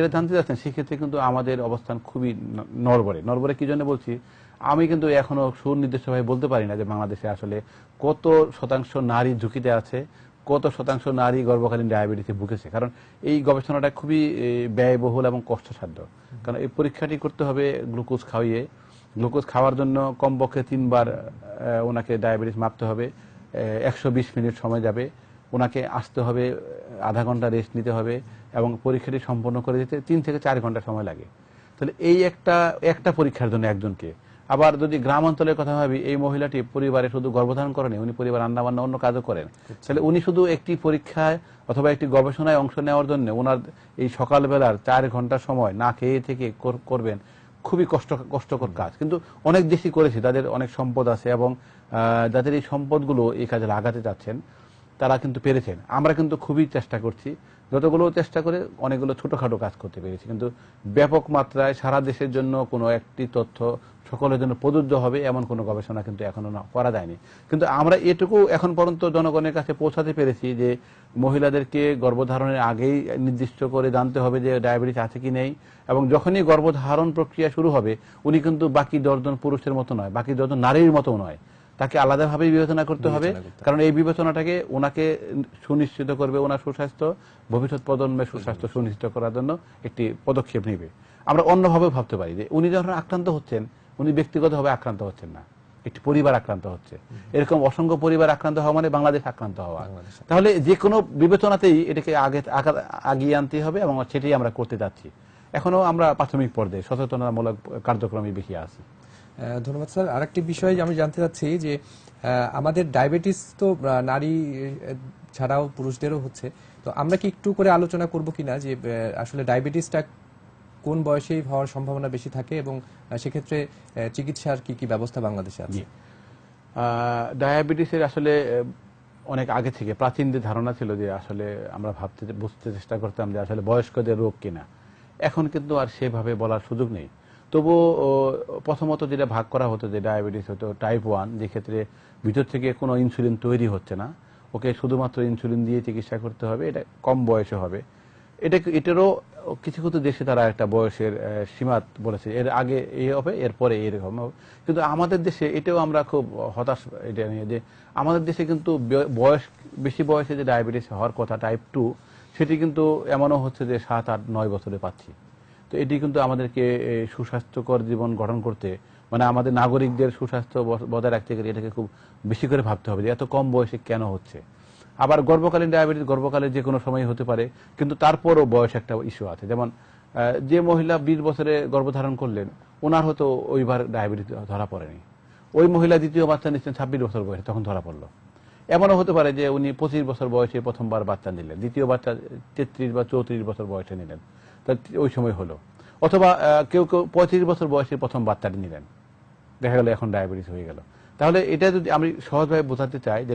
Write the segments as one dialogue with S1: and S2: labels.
S1: যেটা জানতে চাচ্ছেন সেক্ষেত্রে কিন্তু আমাদের অবস্থান খুবই নরবরে নরবরে কি জন্য বলছি আমি কিন্তু এখনো সুনির্দিষ্টভাবে বলতে পারি না যে বাংলাদেশে আসলে কত শতাংশ নারী ঝুঁকিতে আছে কত শতাংশ নারী গর্ভকালীন ডায়াবেটিসে ভুগেছে কারণ এই গবেষণাটা খুবই ব্যয়বহুল এবং কষ্টসাধ্য কারণ এই পরীক্ষাটি করতে হবে গ্লুকোজ খাওয়িয়ে গ্লুকোজ খাওয়ার জন্য কমপক্ষে তিনবার ওনাকে ডায়াবেটিস মাপতে হবে একশো মিনিট সময় যাবে ওনাকে আসতে হবে আধা ঘন্টা রেস্ট নিতে হবে এবং পরীক্ষাটি সম্পন্ন করে দিতে তিন থেকে চার ঘন্টা সময় লাগে তাহলে এই একটা একটা পরীক্ষার জন্য একজনকে আবার যদি গ্রামাঞ্চলের কথা ভাবি এই মহিলাটি পরিবারে শুধু গর্ভধারণ করেন উনি পরিবার রান্নাবান্না অন্য কাজও করেন আচ্ছা। তাহলে উনি শুধু একটি পরীক্ষায় অথবা একটি গবেষণায় অংশ নেওয়ার জন্য ওনার এই সকালবেলার চার ঘন্টা সময় না খেয়ে থেকে করবেন খুবই কষ্ট কষ্টকর কাজ কিন্তু অনেক দেশই করেছে তাদের অনেক সম্পদ আছে এবং যাদের এই সম্পদগুলো এই কাজে লাগাতে চাচ্ছেন তারা কিন্তু পেরেছেন আমরা কিন্তু খুবই চেষ্টা করছি যতগুলো চেষ্টা করে অনেকগুলো ছোটোখাটো কাজ করতে পেরেছি কিন্তু ব্যাপক মাত্রায় সারা দেশের জন্য কোনো একটি তথ্য সকলের জন্য প্রযোজ্য হবে এমন কোনো গবেষণা কিন্তু এখনো করা যায়নি কিন্তু আমরা এটুকু এখন পর্যন্ত জনগণের কাছে পৌঁছাতে পেরেছি যে মহিলাদেরকে গর্ভধারণের আগেই নির্দিষ্ট করে জানতে হবে যে ডায়াবেটিস আছে কি নেই এবং যখনই গর্ভধারণ প্রক্রিয়া শুরু হবে উনি কিন্তু বাকি দশজন পুরুষের মতো নয় বাকি দশজন নারীর মতো নয় তাকে আলাদাভাবে বিবেচনা করতে হবে কারণ এই বিবেচনাটাকে ওনাকে সুনিশ্চিত করবে ওনার সুস্বাস্থ্য ভবিষ্যৎ প্রজন্মের সুস্বাস্থ্য সুনিশ্চিত করার জন্য একটি পদক্ষেপ নেবে আমরা অন্যভাবে ভাবতে পারি যে উনি যখন আক্রান্ত হচ্ছেন উনি ব্যক্তিগতভাবে আক্রান্ত হচ্ছেন না একটি পরিবার আক্রান্ত হচ্ছে এরকম অসংখ্য পরিবার আক্রান্ত হওয়া মানে বাংলাদেশ আক্রান্ত হওয়া তাহলে যে কোনো বিবেচনাতেই এটাকে আগে আগিয়ে আনতে হবে এবং সেটাই আমরা করতে যাচ্ছি এখনো আমরা প্রাথমিক পর্যায়ে সচেতনতামূলক কার্যক্রমে বেশি আছি ধন্যবাদ
S2: স্যার আরেকটি বিষয় আমি জানতে চাচ্ছি যে আমাদের ডায়াবেটিস তো নারী ছাড়াও পুরুষদেরও হচ্ছে তো আমরা কি একটু করে আলোচনা করব কিনা যে আসলে ডায়াবেটিসটা কোন বয়সেই হওয়ার সম্ভাবনা বেশি থাকে এবং সেক্ষেত্রে চিকিৎসার কি কি
S1: ব্যবস্থা বাংলাদেশে আছে ডায়াবেটিসের আসলে অনেক আগে থেকে প্রাচীন যে ধারণা ছিল যে আসলে আমরা ভাবতে বুঝতে চেষ্টা করতাম যে আসলে বয়স্কদের রোগ কিনা এখন কিন্তু আর সেভাবে বলার সুযোগ নেই তবু প্রথমত যেটা ভাগ করা হতো যে ডায়াবেটিস হতো টাইপ ওয়ান যে ক্ষেত্রে ভিতর থেকে কোনো ইনসুলিন তৈরি হচ্ছে না ওকে শুধুমাত্র ইনসুলিন দিয়ে চিকিৎসা করতে হবে এটা কম বয়সে হবে এটা এটারও কিছু কিছু দেশে তারা একটা বয়সের সীমা বলেছে এর আগে এ হবে এরপরে এরকম হবে কিন্তু আমাদের দেশে এটাও আমরা খুব হতাশ এটা নিয়ে যে আমাদের দেশে কিন্তু বয়স বেশি বয়সে যে ডায়াবেটিস হওয়ার কথা টাইপ টু সেটি কিন্তু এমনও হচ্ছে যে সাত আট নয় বছরে পাচ্ছি তো এটি কিন্তু আমাদেরকে সুস্বাস্থ্যকর জীবন গঠন করতে মানে আমাদের নাগরিকদের সুস্বাস্থ্য বজায় রাখতে গেলে এটাকে খুব বেশি করে ভাবতে হবে যে এত কম বয়সে কেন হচ্ছে আবার গর্বকালীন ডায়াবেটিস গর্বকালে যে কোনো সময় হতে পারে কিন্তু তারপরও বয়স একটা ইস্যু আছে যেমন যে মহিলা বিশ বছরে গর্ভধারণ করলেন ওনার হয়তো ওইবার ডায়াবেটিস ধরা পড়েনি ওই মহিলা দ্বিতীয় বাচ্চা নিচ্ছেন ছাব্বিশ বছর বয়সে তখন ধরা পড়লো এমনও হতে পারে যে উনি পঁচিশ বছর বয়সে প্রথমবার বাচ্চা নিলেন দ্বিতীয় বাচ্চা তেত্রিশ বা চৌত্রিশ বছর বয়সে নিলেন তা ওই সময় হলো অথবা কেউ কেউ পঁয়ত্রিশ বছর বয়সে প্রথম বাচ্চাটি নিলেন দেখা গেল এখন ডায়াবেটিস হয়ে গেল তাহলে এটা যদি আমি সহজভাবে বোঝাতে চাই যে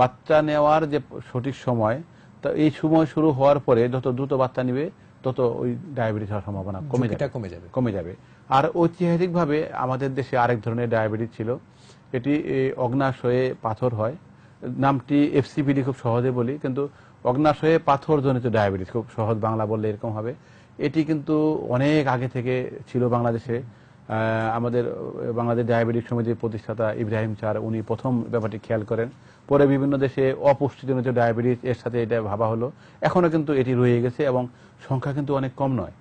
S1: বাচ্চা নেওয়ার যে সঠিক সময় তা এই সময় শুরু হওয়ার পরে যত দ্রুত বাচ্চা নিবে তত ওই ডায়াবেটিস হওয়ার সম্ভাবনা কমে যাবে কমে যাবে কমে যাবে আর ঐতিহাসিকভাবে আমাদের দেশে আরেক ধরনের ডায়াবেটিস ছিল এটি অগ্নাশয়ে পাথর হয় নামটি এফসিপিডি খুব সহজে বলি কিন্তু অগ্নাশয়ে জনিত ডায়াবেটিস খুব সহজ বাংলা বললে এরকম হবে এটি কিন্তু অনেক আগে থেকে ছিল বাংলাদেশে আমাদের বাংলাদেশ ডায়াবেটিক সমিতির প্রতিষ্ঠাতা ইব্রাহিম চার উনি প্রথম ব্যাপারটি খেয়াল করেন পরে বিভিন্ন দেশে অপুষ্টিজনিত ডায়াবেটিস এর সাথে এটা ভাবা হলো এখনও কিন্তু এটি রয়ে গেছে এবং সংখ্যা কিন্তু অনেক কম নয়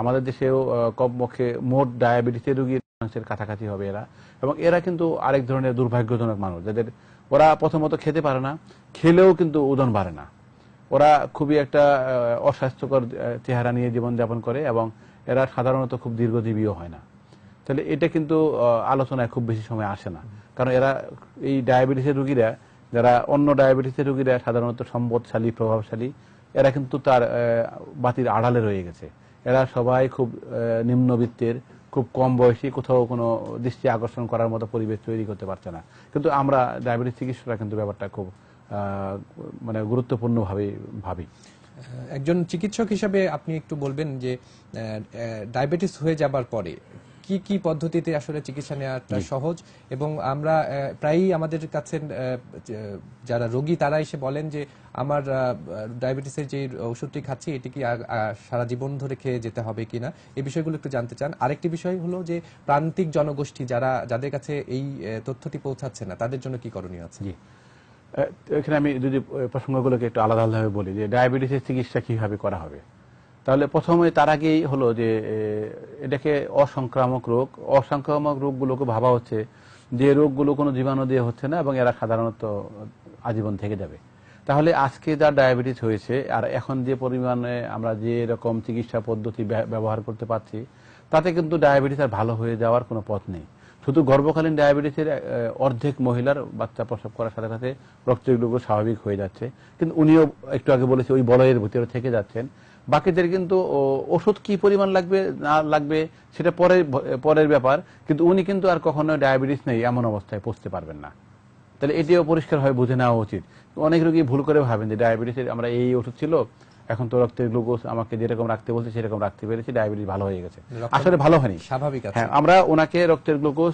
S1: আমাদের দেশেও কমপক্ষে মোট ডায়াবেটিসের রুগীর মানুষের কাছাকাছি হবে এরা এবং এরা কিন্তু আরেক ধরনের দুর্ভাগ্যজনক মানুষ যাদের ওরা প্রথমত খেতে পারে না খেলেও কিন্তু ওজন বাড়ে না ওরা খুবই একটা অস্বাস্থ্যকর চেহারা নিয়ে জীবনযাপন করে এবং এরা সাধারণত খুব দীর্ঘজীবীও হয় না তাহলে এটা কিন্তু আলোচনায় খুব বেশি সময় আসে না কারণ এরা এই ডায়াবেটিসের রুগীরা যারা অন্য ডায়াবেটিসের রুগীরা সাধারণত সম্পদশালী প্রভাবশালী এরা কিন্তু তার বাতির আড়ালে রয়ে গেছে এরা সবাই খুব নিম্নবিত্তের খুব কম বয়সী কোথাও কোনো দৃষ্টি আকর্ষণ করার মতো পরিবেশ তৈরি করতে পারছে না কিন্তু আমরা ডায়াবেটিস চিকিৎসকরা কিন্তু ব্যাপারটা খুব মানে গুরুত্বপূর্ণভাবে ভাবি
S2: একজন চিকিৎসক হিসেবে আপনি একটু বলবেন যে ডায়াবেটিস হয়ে যাবার পরে কি কি পদ্ধতিতে আসলে চিকিৎসা নেওয়াটা সহজ এবং আমরা প্রায়ই আমাদের কাছে যারা রোগী তারা এসে বলেন যে আমার ডায়াবেটিসের যে ওষুধটি খাচ্ছি এটি কি সারা জীবন ধরে খেয়ে যেতে হবে কিনা এই বিষয়গুলো একটু জানতে চান আরেকটি বিষয় হলো যে প্রান্তিক জনগোষ্ঠী যারা যাদের কাছে এই তথ্যটি পৌঁছাচ্ছে না তাদের জন্য কি করণীয় আছে
S1: এখানে আমি যদি প্রসঙ্গগুলোকে একটু আলাদা আলাদাভাবে বলি যে ডায়াবেটিসের চিকিৎসা কীভাবে করা হবে তাহলে প্রথমে তার আগেই হলো যে এটাকে অসংক্রামক রোগ অসংক্রামক রোগগুলোকে ভাবা হচ্ছে যে রোগগুলো কোনো জীবাণু দিয়ে হচ্ছে না এবং এরা সাধারণত আজীবন থেকে যাবে তাহলে আজকে যা ডায়াবেটিস হয়েছে আর এখন যে পরিমাণে আমরা যে রকম চিকিৎসা পদ্ধতি ব্যবহার করতে পারছি তাতে কিন্তু ডায়াবেটিস আর ভালো হয়ে যাওয়ার কোনো পথ নেই শুধু গর্ভকালীন ডায়াবেটিসের অর্ধেক মহিলার বাচ্চা প্রসব করার সাথে সাথে গ্লুকোজ স্বাভাবিক হয়ে যাচ্ছে কিন্তু উনিও একটু আগে বলেছে ওই বলয়ের ভিতরে থেকে যাচ্ছেন বাকিদের কিন্তু ওষুধ কি পরিমাণ লাগবে না লাগবে সেটা পরে পরের ব্যাপার কিন্তু উনি কিন্তু আর কখনো ডায়াবেটিস নেই এমন অবস্থায় পৌঁছতে পারবেন না তাহলে এটিও পরিষ্কারভাবে বুঝে নেওয়া উচিত অনেক রোগী ভুল করে ভাবেন যে ডায়াবেটিসের আমরা এই ওষুধ ছিল এখন তো রক্তের গ্লুকোজ আমাকে যেরকম রাখতে বলছে সেরকম রাখতে পেরেছি ডায়াবেটিস ভালো হয়ে গেছে আসলে ভালো হয়নি স্বাভাবিক হ্যাঁ আমরা ওনাকে রক্তের গ্লুকোজ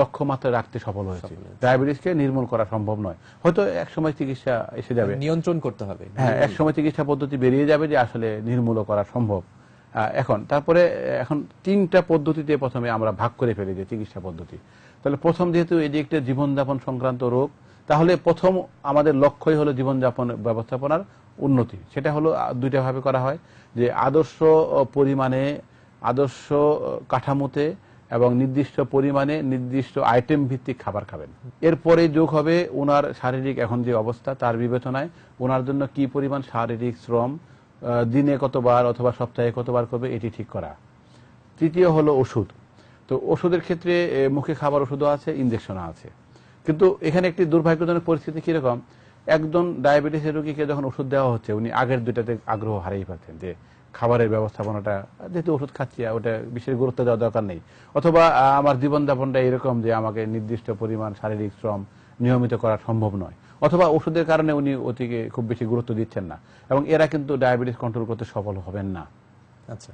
S1: লক্ষ্য মাত্রা রাখতে সফল হয়েছে ডায়াবেটিসকে নির্মূল করা সম্ভব নয় হয়তো এক সময় চিকিৎসা এসে যাবে মানে নিয়ন্ত্রণ করতে হবে হ্যাঁ এক সময় চিকিৎসা পদ্ধতি বেরিয়ে যাবে যে আসলে নির্মূল করা সম্ভব এখন তারপরে এখন তিনটা পদ্ধতিতে প্রথমে আমরা ভাগ করে ফেলি যে চিকিৎসা পদ্ধতি তাহলে প্রথম যেহেতু এটি একটা জীবনযাপন সংক্রান্ত রোগ তাহলে প্রথম আমাদের লক্ষ্যই হলো জীবনযাপন ব্যবস্থাপনার উন্নতি সেটা হলো দুইটাভাবে করা হয় যে আদর্শ পরিমাণে আদর্শ কাঠামোতে এবং নির্দিষ্ট পরিমাণে নির্দিষ্ট আইটেম ভিত্তিক খাবার খাবেন এরপরে যোগ হবে ওনার শারীরিক এখন যে অবস্থা তার বিবেচনায় ওনার জন্য কি পরিমাণ শারীরিক শ্রম দিনে কতবার অথবা সপ্তাহে কতবার করবে এটি ঠিক করা তৃতীয় হলো ওষুধ তো ওষুধের ক্ষেত্রে মুখে খাবার ওষুধও আছে ইঞ্জেকশনও আছে কিন্তু এখানে একটি দুর্ভাগ্যজনক পরিস্থিতি কিরকম একজন ডায়াবেটিসের রোগীকে যখন ওষুধ দেওয়া হচ্ছে উনি আগের দুইটাতে আগ্রহ হারিয়ে পাচ্ছেন যে খাবারের ব্যবস্থাপনাটা যেহেতু ওষুধ খাচ্ছি ওটা বিশেষ গুরুত্ব দেওয়া দরকার নেই অথবা আমার জীবনযাপনটা এরকম যে আমাকে নির্দিষ্ট পরিমাণ শারীরিক শ্রম নিয়মিত করা সম্ভব নয় অথবা ওষুধের কারণে উনি অতিকে খুব বেশি গুরুত্ব দিচ্ছেন না এবং এরা কিন্তু ডায়াবেটিস কন্ট্রোল করতে সফল হবেন না আচ্ছা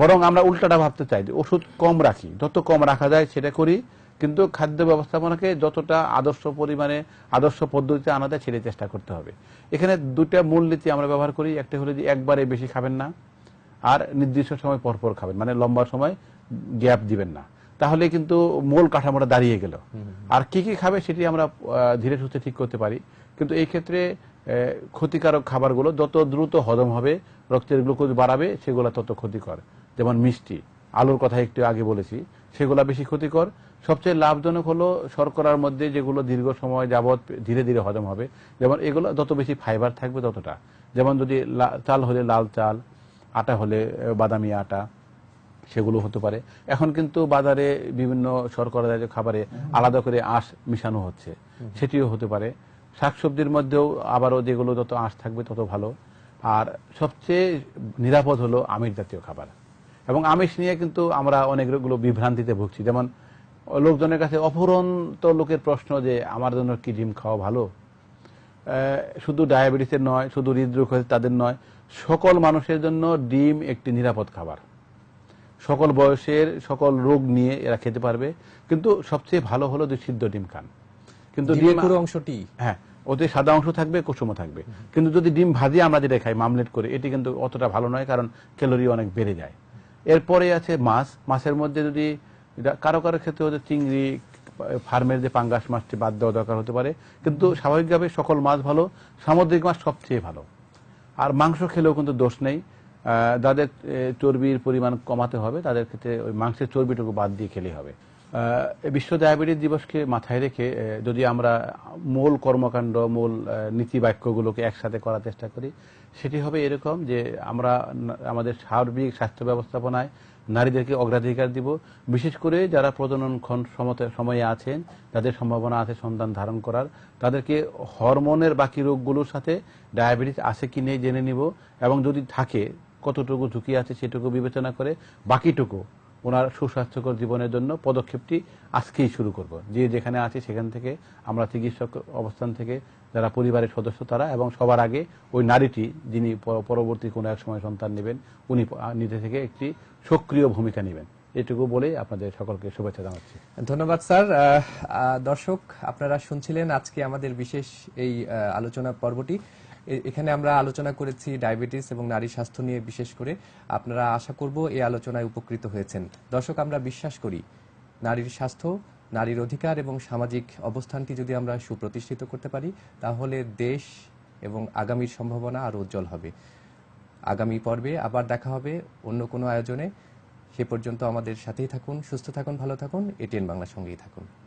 S1: বরং আমরা উল্টাটা ভাবতে চাই যে ওষুধ কম রাখি যত কম রাখা যায় সেটা করি কিন্তু খাদ্য ব্যবস্থাপনাকে যতটা আদর্শ পরিমাণে আদর্শ পদ্ধতিতে আনাতে ছেড়ে চেষ্টা করতে হবে এখানে দুটা মূলনীতি আমরা ব্যবহার করি একটা হলো যে একবারে বেশি খাবেন না আর নির্দিষ্ট সময় পরপর খাবেন মানে লম্বা সময় গ্যাপ দিবেন না তাহলে কিন্তু মূল কাঠামোটা দাঁড়িয়ে গেল আর কি কি খাবে সেটি আমরা ধীরে সুস্থে ঠিক করতে পারি কিন্তু এই ক্ষেত্রে ক্ষতিকারক খাবারগুলো যত দ্রুত হজম হবে রক্তের গ্লুকোজ বাড়াবে সেগুলো তত ক্ষতিকর যেমন মিষ্টি আলুর কথা একটু আগে বলেছি সেগুলা বেশি ক্ষতিকর সবচেয়ে লাভজনক হলো শর্করার মধ্যে যেগুলো দীর্ঘ সময় যাবৎ ধীরে ধীরে হজম হবে যেমন এগুলো যত বেশি ফাইবার থাকবে ততটা যেমন যদি চাল হলে লাল চাল আটা হলে বাদামি আটা সেগুলো হতে পারে এখন কিন্তু বাজারে বিভিন্ন শর্করা জাতীয় খাবারে আলাদা করে আঁশ মিশানো হচ্ছে সেটিও হতে পারে শাকসবজির মধ্যেও আবারও যেগুলো যত আঁশ থাকবে তত ভালো আর সবচেয়ে নিরাপদ হলো আমির জাতীয় খাবার এবং আমিষ নিয়ে কিন্তু আমরা অনেকগুলো বিভ্রান্তিতে ভুগছি যেমন লোকজনের কাছে অপরন্ত লোকের প্রশ্ন যে আমার জন্য কি ডিম খাওয়া ভালো শুধু ডায়াবেটিসের নয় শুধু হৃদরোগ হয়েছে তাদের নয় সকল মানুষের জন্য ডিম একটি নিরাপদ খাবার সকল বয়সের সকল রোগ নিয়ে এরা খেতে পারবে কিন্তু সবচেয়ে ভালো হলো যে সিদ্ধ ডিম খান কিন্তু ডিম অংশটি হ্যাঁ ওতে সাদা অংশ থাকবে কুসুম থাকবে কিন্তু যদি ডিম ভাজি আমরা যেটা খাই মামলেট করে এটি কিন্তু অতটা ভালো নয় কারণ ক্যালোরি অনেক বেড়ে যায় এরপরে আছে মাছ মাছের মধ্যে যদি কারো কারো ক্ষেত্রে হচ্ছে চিংড়ি ফার্মের যে পাঙ্গাস মাছটি বাদ দেওয়া দরকার হতে পারে কিন্তু স্বাভাবিকভাবে সকল মাছ ভালো সামুদ্রিক মাছ সবচেয়ে ভালো আর মাংস খেলেও কিন্তু দোষ নেই যাদের চর্বির পরিমাণ কমাতে হবে তাদের ক্ষেত্রে ওই মাংসের চর্বিটুকু বাদ দিয়ে খেলে হবে বিশ্ব ডায়াবেটিস দিবসকে মাথায় রেখে যদি আমরা মূল কর্মকাণ্ড মূল নীতি বাক্যগুলোকে একসাথে করার চেষ্টা করি সেটি হবে এরকম যে আমরা আমাদের সার্বিক স্বাস্থ্য ব্যবস্থাপনায় নারীদেরকে অগ্রাধিকার দিব বিশেষ করে যারা প্রজনন ক্ষণ সময়ে আছেন তাদের সম্ভাবনা আছে সন্তান ধারণ করার তাদেরকে হরমোনের বাকি রোগগুলোর সাথে ডায়াবেটিস আছে কি নেই জেনে নিব এবং যদি থাকে কতটুকু ঝুঁকি আছে সেটুকু বিবেচনা করে বাকিটুকু ওনার সুস্বাস্থ্যকর জীবনের জন্য পদক্ষেপটি আজকেই শুরু করব যে যেখানে আছে সেখান থেকে আমরা চিকিৎসক অবস্থান থেকে যারা পরিবারের সদস্য তারা এবং সবার আগে ওই নারীটি যিনি পরবর্তী কোনো এক সময় সন্তান নেবেন উনি নিজে থেকে একটি সক্রিয় ভূমিকা নেবেন এটুকু বলে আপনাদের সকলকে শুভেচ্ছা জানাচ্ছি ধন্যবাদ স্যার
S2: দর্শক আপনারা শুনছিলেন আজকে আমাদের বিশেষ এই আলোচনা পর্বটি এখানে আমরা আলোচনা করেছি ডায়াবেটিস এবং নারী স্বাস্থ্য নিয়ে বিশেষ করে আপনারা আশা করব এই আলোচনায় উপকৃত হয়েছেন দর্শক আমরা বিশ্বাস করি নারীর স্বাস্থ্য নারীর অধিকার এবং সামাজিক অবস্থানটি যদি আমরা সুপ্রতিষ্ঠিত করতে পারি তাহলে দেশ এবং আগামীর সম্ভাবনা আরও উজ্জ্বল হবে আগামী পর্বে আবার দেখা হবে অন্য কোনো আয়োজনে সে পর্যন্ত আমাদের সাথেই থাকুন সুস্থ থাকুন ভালো থাকুন এটিএন বাংলা সঙ্গেই থাকুন